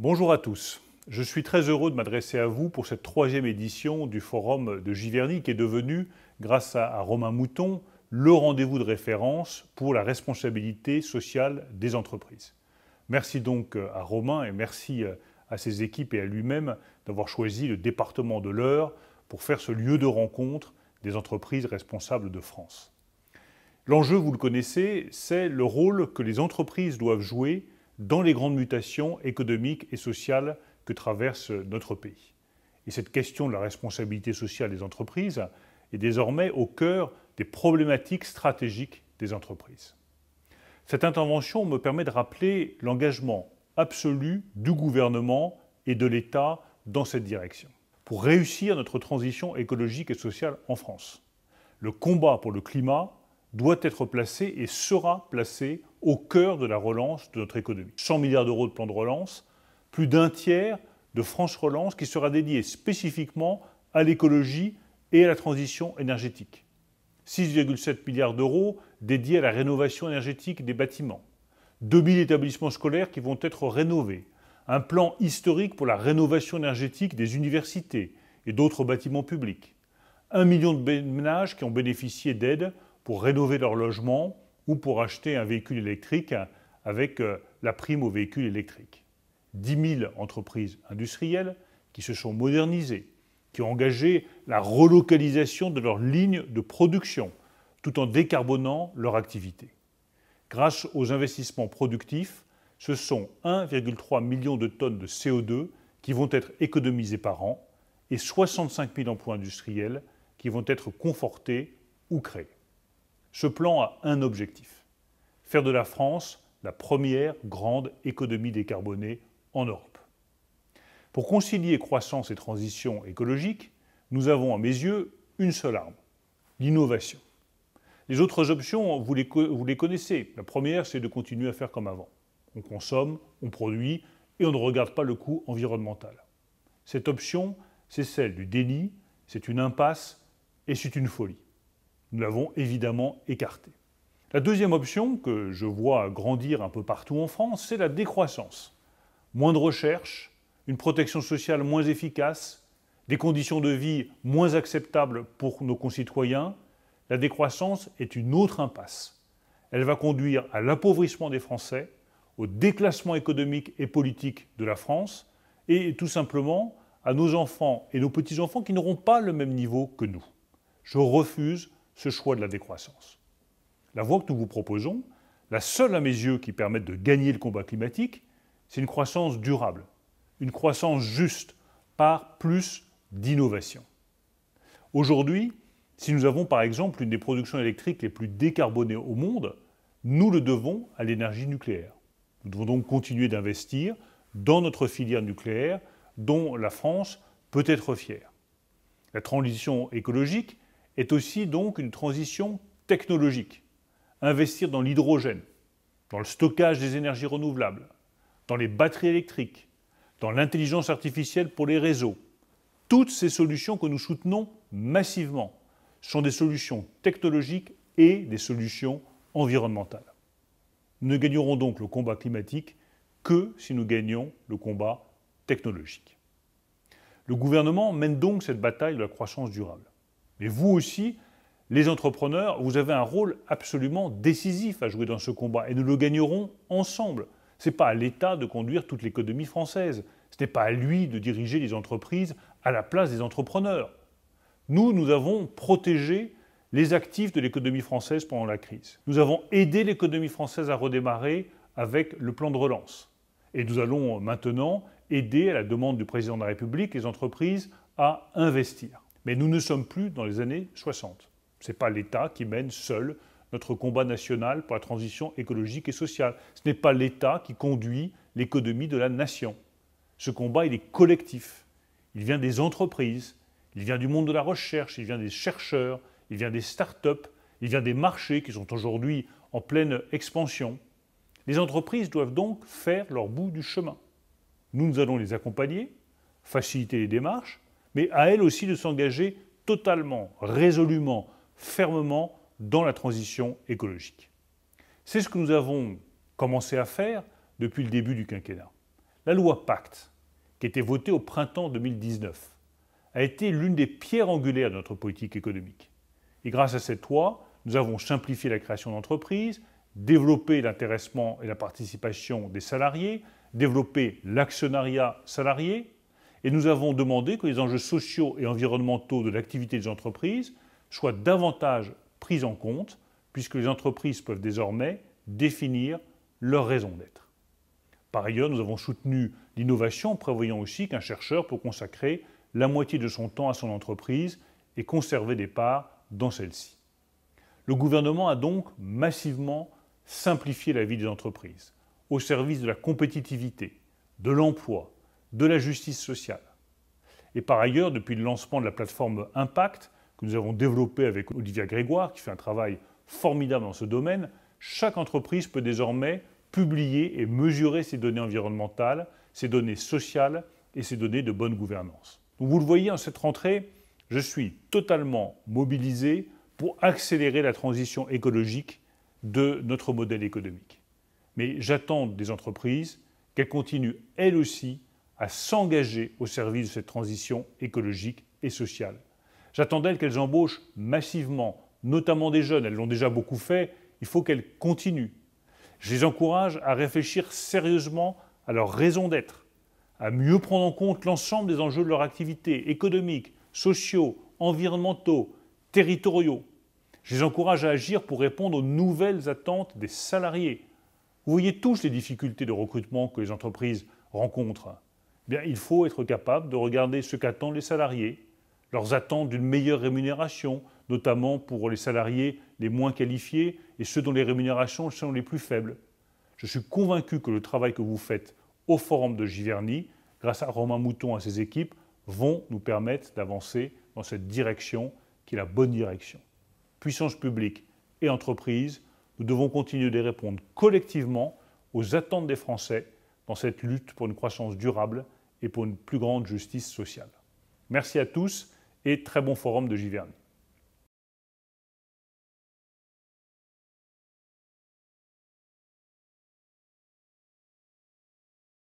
Bonjour à tous. Je suis très heureux de m'adresser à vous pour cette troisième édition du Forum de Giverny qui est devenu, grâce à Romain Mouton, le rendez-vous de référence pour la responsabilité sociale des entreprises. Merci donc euh, à Romain et merci euh, à ses équipes et à lui-même d'avoir choisi le département de l'Eure pour faire ce lieu de rencontre des entreprises responsables de France. L'enjeu, vous le connaissez, c'est le rôle que les entreprises doivent jouer dans les grandes mutations économiques et sociales que traverse notre pays. Et cette question de la responsabilité sociale des entreprises est désormais au cœur des problématiques stratégiques des entreprises. Cette intervention me permet de rappeler l'engagement absolu du gouvernement et de l'État dans cette direction, pour réussir notre transition écologique et sociale en France. Le combat pour le climat doit être placé et sera placé au cœur de la relance de notre économie. 100 milliards d'euros de plan de relance, plus d'un tiers de France Relance qui sera dédié spécifiquement à l'écologie et à la transition énergétique. 6,7 milliards d'euros dédiés à la rénovation énergétique des bâtiments. 000 établissements scolaires qui vont être rénovés. Un plan historique pour la rénovation énergétique des universités et d'autres bâtiments publics. 1 million de ménages qui ont bénéficié d'aides pour rénover leur logement ou pour acheter un véhicule électrique avec euh, la prime au véhicule électrique. 10 000 entreprises industrielles qui se sont modernisées, qui ont engagé la relocalisation de leurs lignes de production, tout en décarbonant leur activité. Grâce aux investissements productifs, ce sont 1,3 million de tonnes de CO2 qui vont être économisées par an et 65 000 emplois industriels qui vont être confortés ou créés. Ce plan a un objectif, faire de la France la première grande économie décarbonée en Europe. Pour concilier croissance et transition écologique, nous avons à mes yeux une seule arme, l'innovation. Les autres options, vous les, vous les connaissez. La première, c'est de continuer à faire comme avant. On consomme, on produit et on ne regarde pas le coût environnemental. Cette option, c'est celle du déni, c'est une impasse et c'est une folie. Nous l'avons évidemment écarté. La deuxième option que je vois grandir un peu partout en France, c'est la décroissance. Moins de recherche, une protection sociale moins efficace, des conditions de vie moins acceptables pour nos concitoyens, la décroissance est une autre impasse. Elle va conduire à l'appauvrissement des Français, au déclassement économique et politique de la France, et tout simplement à nos enfants et nos petits-enfants qui n'auront pas le même niveau que nous. Je refuse ce choix de la décroissance. La voie que nous vous proposons, la seule à mes yeux qui permette de gagner le combat climatique, c'est une croissance durable, une croissance juste par plus d'innovation. Aujourd'hui, si nous avons par exemple une des productions électriques les plus décarbonées au monde, nous le devons à l'énergie nucléaire. Nous devons donc continuer d'investir dans notre filière nucléaire dont la France peut être fière. La transition écologique, est aussi donc une transition technologique. Investir dans l'hydrogène, dans le stockage des énergies renouvelables, dans les batteries électriques, dans l'intelligence artificielle pour les réseaux. Toutes ces solutions que nous soutenons massivement sont des solutions technologiques et des solutions environnementales. Nous ne gagnerons donc le combat climatique que si nous gagnons le combat technologique. Le gouvernement mène donc cette bataille de la croissance durable. Mais vous aussi, les entrepreneurs, vous avez un rôle absolument décisif à jouer dans ce combat et nous le gagnerons ensemble. Ce n'est pas à l'État de conduire toute l'économie française. Ce n'est pas à lui de diriger les entreprises à la place des entrepreneurs. Nous, nous avons protégé les actifs de l'économie française pendant la crise. Nous avons aidé l'économie française à redémarrer avec le plan de relance. Et nous allons maintenant aider, à la demande du président de la République, les entreprises à investir. Mais nous ne sommes plus dans les années 60. Ce n'est pas l'État qui mène seul notre combat national pour la transition écologique et sociale. Ce n'est pas l'État qui conduit l'économie de la nation. Ce combat, il est collectif. Il vient des entreprises, il vient du monde de la recherche, il vient des chercheurs, il vient des start-up, il vient des marchés qui sont aujourd'hui en pleine expansion. Les entreprises doivent donc faire leur bout du chemin. Nous, nous allons les accompagner, faciliter les démarches, mais à elle aussi de s'engager totalement, résolument, fermement dans la transition écologique. C'est ce que nous avons commencé à faire depuis le début du quinquennat. La loi Pacte, qui a été votée au printemps 2019, a été l'une des pierres angulaires de notre politique économique. Et grâce à cette loi, nous avons simplifié la création d'entreprises, développé l'intéressement et la participation des salariés, développé l'actionnariat salarié, et nous avons demandé que les enjeux sociaux et environnementaux de l'activité des entreprises soient davantage pris en compte, puisque les entreprises peuvent désormais définir leur raison d'être. Par ailleurs, nous avons soutenu l'innovation, prévoyant aussi qu'un chercheur peut consacrer la moitié de son temps à son entreprise et conserver des parts dans celle-ci. Le gouvernement a donc massivement simplifié la vie des entreprises, au service de la compétitivité, de l'emploi, de la justice sociale. Et par ailleurs, depuis le lancement de la plateforme Impact, que nous avons développée avec Olivia Grégoire, qui fait un travail formidable dans ce domaine, chaque entreprise peut désormais publier et mesurer ses données environnementales, ses données sociales et ses données de bonne gouvernance. vous le voyez, en cette rentrée, je suis totalement mobilisé pour accélérer la transition écologique de notre modèle économique. Mais j'attends des entreprises qu'elles continuent, elles aussi, à s'engager au service de cette transition écologique et sociale. J'attends d'elles qu'elles embauchent massivement, notamment des jeunes, elles l'ont déjà beaucoup fait, il faut qu'elles continuent. Je les encourage à réfléchir sérieusement à leur raison d'être, à mieux prendre en compte l'ensemble des enjeux de leur activité, économique, sociaux, environnementaux, territoriaux. Je les encourage à agir pour répondre aux nouvelles attentes des salariés. Vous voyez tous les difficultés de recrutement que les entreprises rencontrent il faut être capable de regarder ce qu'attendent les salariés, leurs attentes d'une meilleure rémunération, notamment pour les salariés les moins qualifiés et ceux dont les rémunérations sont les plus faibles. Je suis convaincu que le travail que vous faites au Forum de Giverny, grâce à Romain Mouton et à ses équipes, vont nous permettre d'avancer dans cette direction qui est la bonne direction. Puissance publique et entreprise, nous devons continuer de répondre collectivement aux attentes des Français dans cette lutte pour une croissance durable et pour une plus grande justice sociale. Merci à tous et très bon forum de Giverny.